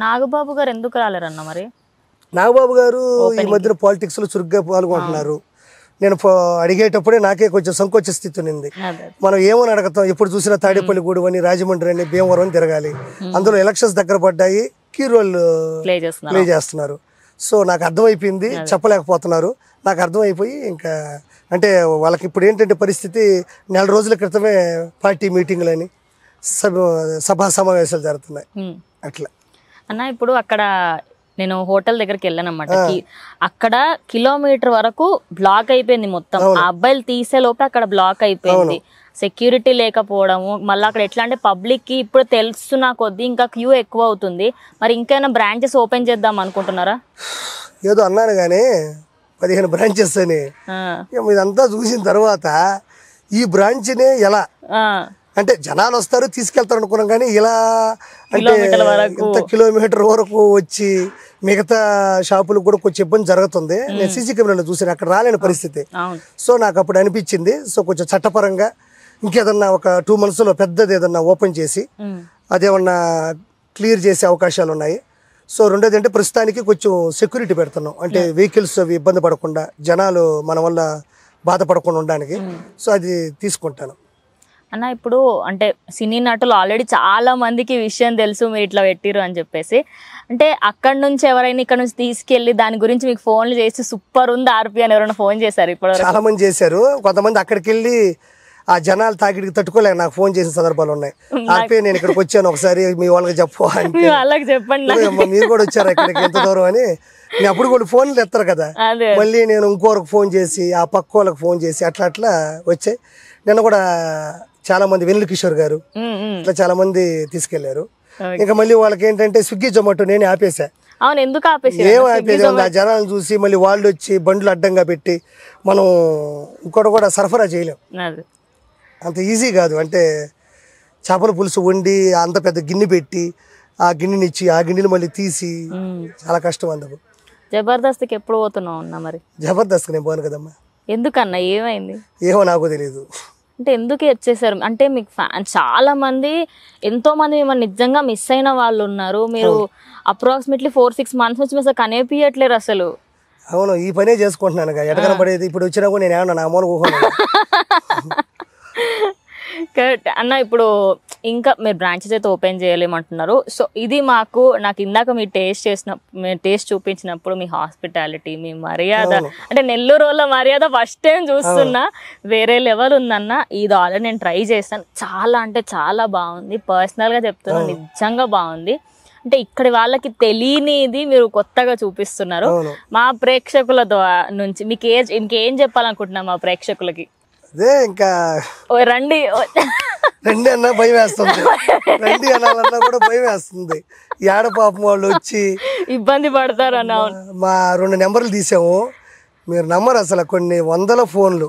నాగబాబు గారు ఎందుకు రాలేరన్న మరి నాగబాబు గారు ఈ మధ్యన పాలిటిక్స్ లో చురుగ్గా పాల్గొంటున్నారు నేను అడిగేటప్పుడే నాకే కొంచెం సంకోచ స్థితి ఉంది మనం ఏమని అడగతాం ఎప్పుడు చూసినా గూడు అని రాజమండ్రి అని భీమవరం అని తిరగాలి hmm. అందులో ఎలక్షన్స్ దగ్గర పడ్డాయి కీ రోల్ ప్లే చేస్తున్నారు సో నాకు అర్థమైపోయింది చెప్పలేకపోతున్నారు నాకు అర్థమైపోయి ఇంకా అంటే వాళ్ళకి ఇప్పుడు ఏంటంటే పరిస్థితి నెల రోజుల క్రితమే పార్టీ మీటింగ్లని సభ సభా సమావేశాలు జరుగుతున్నాయి hmm. అట్లా అన్న ఇప్పుడు అక్కడ నేను హోటల్ దగ్గరికి వెళ్ళానమాట అక్కడ కిలోమీటర్ వరకు బ్లాక్ అయిపోయింది మొత్తం ఆ అబ్బాయిలు తీసే లోపే అక్కడ బ్లాక్ అయిపోయింది సెక్యూరిటీ లేకపోవడము మళ్ళీ అక్కడ ఎట్లా అంటే పబ్లిక్ కి ఇప్పుడు తెలుస్తున్న కొద్దీ ఇంకా క్యూ ఎక్కువ అవుతుంది మరి ఇంకైనా బ్రాంచెస్ ఓపెన్ చేద్దాం అనుకుంటున్నారా ఏదో అన్నాను కానీ పదిహేను బ్రాంచెస్ అని ఇదంతా చూసిన తర్వాత ఈ బ్రాంచ్ ఎలా అంటే జనాలు వస్తారు తీసుకెళ్తారు అనుకున్నాం కానీ ఇలా అంటే ఇంత కిలోమీటర్ వరకు వచ్చి మిగతా షాపులకు కూడా కొంచెం ఇబ్బంది జరుగుతుంది నేను సీసీ కెమెరాలో చూసాను అక్కడ రాలేని పరిస్థితి సో నాకు అప్పుడు అనిపించింది సో కొంచెం చట్టపరంగా ఇంకేదన్నా ఒక టూ మంత్స్లో పెద్దది ఏదన్నా ఓపెన్ చేసి అదేమన్నా క్లియర్ చేసే అవకాశాలు ఉన్నాయి సో రెండోది అంటే ప్రస్తుతానికి కొంచెం సెక్యూరిటీ పెడుతున్నాం అంటే వెహికల్స్ అవి ఇబ్బంది పడకుండా జనాలు మన వల్ల బాధపడకుండా ఉండడానికి సో అది తీసుకుంటాను అన్న ఇప్పుడు అంటే సినీ నటులు ఆల్రెడీ చాలా మందికి విషయం తెలుసు మీరు ఇట్లా పెట్టిరు అని చెప్పేసి అంటే అక్కడ నుంచి ఎవరైనా ఇక్కడ నుంచి తీసుకెళ్లి దాని గురించి మీకు ఫోన్లు చేసి సూపర్ ఉంది ఆర్పి అని ఎవరైనా ఫోన్ చేశారు ఇప్పుడు చాలా మంది చేశారు కొంతమంది అక్కడికి వెళ్ళి ఆ జనాలు తాకిడికి తట్టుకోలేక నాకు ఫోన్ చేసిన సందర్భాలు ఉన్నాయి ఆర్పి నేను ఇక్కడికి వచ్చాను ఒకసారి మీ వాళ్ళకి చెప్పు అని వాళ్ళకి చెప్పండి మీరు కూడా వచ్చారు ఇక్కడికి ఎంత దూరం అని అప్పుడు కూడా ఫోన్లు ఎత్తారు కదా మళ్ళీ నేను ఇంకోరికి ఫోన్ చేసి ఆ పక్క వాళ్ళకి ఫోన్ చేసి అట్లా అట్లా వచ్చాయి నేను కూడా చాలా మంది వెనిల్ కిషోర్ గారు ఇట్లా చాలా మంది తీసుకెళ్లారు ఇంకా మళ్ళీ వాళ్ళకి ఏంటంటే స్విగ్గీ జొమాటో నేను ఆపేసా ఏం ఆపేది ఆ జనాలను చూసి మళ్ళీ వాళ్ళు వచ్చి బండ్లు అడ్డంగా పెట్టి మనం ఇంకోటి కూడా సరఫరా చేయలేం అంత ఈజీ కాదు అంటే చేపల పులుసు వండి అంత పెద్ద గిన్నె పెట్టి ఆ గిన్నెనిచ్చి ఆ గిన్నెలు మళ్ళీ తీసి చాలా కష్టం అందుకు జబర్దస్త్ ఎప్పుడు పోతున్నావు జబర్దస్త్ మరి నేను పోను కదమ్మా ఎందుకన్నా ఏమైంది ఏమో నాకు తెలియదు అంటే ఎందుకు చేశారు అంటే మీకు ఫ్యాన్ చాలా మంది ఎంతో మంది మిమ్మల్ని నిజంగా మిస్ అయిన వాళ్ళు ఉన్నారు మీరు అప్రాక్సిమేట్లీ ఫోర్ సిక్స్ మంత్స్ నుంచి అసలు కనిపించట్లేరు అసలు అవును ఈ పనే చేసుకుంటున్నాను ఎటకన పడేది ఇప్పుడు వచ్చినా కూడా నేను ఏమన్నా నా మూల కరెక్ట్ అన్న ఇప్పుడు ఇంకా మీరు బ్రాంచెస్ అయితే ఓపెన్ చేయలేమంటున్నారు సో ఇది మాకు నాకు ఇందాక మీరు టేస్ట్ చేసిన మీ టేస్ట్ చూపించినప్పుడు మీ హాస్పిటాలిటీ మీ మర్యాద అంటే నెల్లూరు వాళ్ళ మర్యాద ఫస్ట్ టైం చూస్తున్నా వేరే లెవెల్ ఉందన్న ఇది ఆల్రెడీ నేను ట్రై చేస్తాను చాలా అంటే చాలా బాగుంది పర్సనల్గా చెప్తున్నాను నిజంగా బాగుంది అంటే ఇక్కడి వాళ్ళకి తెలియనిది మీరు కొత్తగా చూపిస్తున్నారు మా ప్రేక్షకుల ద్వారా నుంచి మీకు ఏ ఇంకేం చెప్పాలనుకుంటున్నా మా ప్రేక్షకులకి అదే ఇంకా రండి రండి అన్నా భయం వేస్తుంది రండి అనాలన్నా కూడా భయం వేస్తుంది ఏడ పాపం వాళ్ళు వచ్చి ఇబ్బంది పడతారు అన్న మా రెండు నెంబర్లు తీసాము మీరు నమ్మరు అసలు కొన్ని వందల ఫోన్లు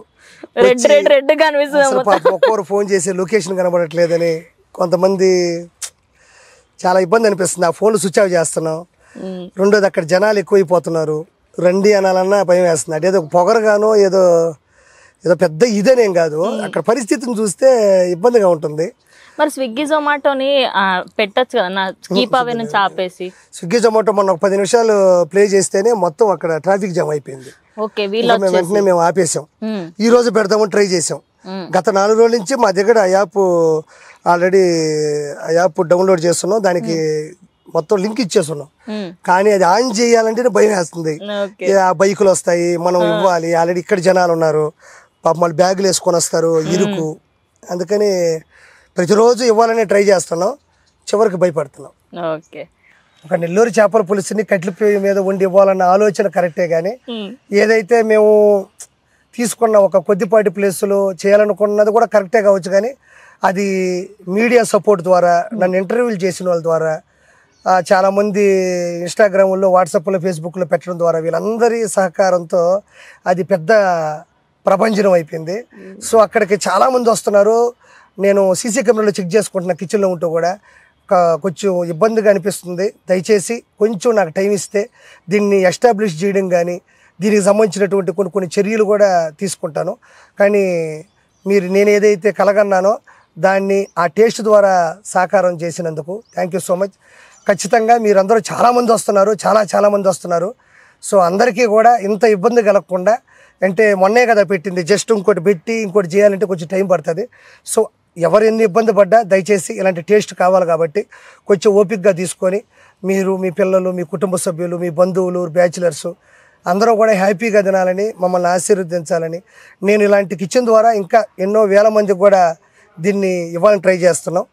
రెడ్ రెడ్ రెడ్ కనిపిస్తుంది ఒక్కొక్కరు ఫోన్ చేసి లొకేషన్ కనబడట్లేదని కొంతమంది చాలా ఇబ్బంది అనిపిస్తుంది ఆ ఫోన్లు స్విచ్ ఆఫ్ చేస్తున్నాం రెండోది అక్కడ జనాలు ఎక్కువైపోతున్నారు రండి అనాలన్నా భయం వేస్తుంది పొగరు గానో ఏదో ఏదో పెద్ద ఇదనేం కాదు అక్కడ పరిస్థితిని చూస్తే ఇబ్బందిగా ఉంటుంది మరి స్విగ్గీ జొమాటోని పెట్టచ్చు కదా కీప్ అవే నుంచి ఆపేసి స్విగ్గీ జొమాటో మొన్న పది నిమిషాలు ప్లే చేస్తేనే మొత్తం అక్కడ ట్రాఫిక్ జామ్ అయిపోయింది ఓకే మేము వెంటనే మేము ఆపేసాం ఈ రోజు పెడతామని ట్రై చేసాం గత నాలుగు రోజుల నుంచి మా దగ్గర ఆ యాప్ ఆల్రెడీ ఆ యాప్ డౌన్లోడ్ చేస్తున్నాం దానికి మొత్తం లింక్ ఇచ్చేస్తున్నాం కానీ అది ఆన్ చేయాలంటేనే భయం వేస్తుంది బైకులు వస్తాయి మనం ఇవ్వాలి ఆల్రెడీ ఇక్కడ జనాలు ఉన్నారు పాపం వాళ్ళు బ్యాగులు వేసుకొని వస్తారు ఇరుకు అందుకని ప్రతిరోజు ఇవ్వాలని ట్రై చేస్తున్నాం చివరికి భయపడుతున్నాం ఓకే ఒక నెల్లూరు చేపల పులుసుని కట్ల మీద వండి ఇవ్వాలన్న ఆలోచన కరెక్టే కానీ ఏదైతే మేము తీసుకున్న ఒక కొద్దిపాటి ప్లేసులు చేయాలనుకున్నది కూడా కరెక్టే కావచ్చు కానీ అది మీడియా సపోర్ట్ ద్వారా నన్ను ఇంటర్వ్యూలు చేసిన వాళ్ళ ద్వారా చాలామంది ఇన్స్టాగ్రామ్లో వాట్సాప్లో ఫేస్బుక్లో పెట్టడం ద్వారా వీళ్ళందరి సహకారంతో అది పెద్ద ప్రపంచం అయిపోయింది సో అక్కడికి చాలామంది వస్తున్నారు నేను సీసీ కెమెరాలో చెక్ చేసుకుంటున్నా కిచెన్లో ఉంటూ కూడా కొంచెం ఇబ్బందిగా అనిపిస్తుంది దయచేసి కొంచెం నాకు టైం ఇస్తే దీన్ని ఎస్టాబ్లిష్ చేయడం కానీ దీనికి సంబంధించినటువంటి కొన్ని కొన్ని చర్యలు కూడా తీసుకుంటాను కానీ మీరు నేను ఏదైతే కలగన్నానో దాన్ని ఆ టేస్ట్ ద్వారా సాకారం చేసినందుకు థ్యాంక్ యూ సో మచ్ ఖచ్చితంగా మీరందరూ చాలామంది వస్తున్నారు చాలా చాలామంది వస్తున్నారు సో అందరికీ కూడా ఇంత ఇబ్బంది కలగకుండా అంటే మొన్నే కదా పెట్టింది జస్ట్ ఇంకోటి పెట్టి ఇంకోటి చేయాలంటే కొంచెం టైం పడుతుంది సో ఎవరు ఎన్ని ఇబ్బంది పడ్డా దయచేసి ఇలాంటి టేస్ట్ కావాలి కాబట్టి కొంచెం ఓపిక్గా తీసుకొని మీరు మీ పిల్లలు మీ కుటుంబ సభ్యులు మీ బంధువులు బ్యాచిలర్స్ అందరూ కూడా హ్యాపీగా తినాలని మమ్మల్ని ఆశీర్వదించాలని నేను ఇలాంటి కిచెన్ ద్వారా ఇంకా ఎన్నో వేల మందికి కూడా దీన్ని ఇవ్వాలని ట్రై చేస్తున్నాం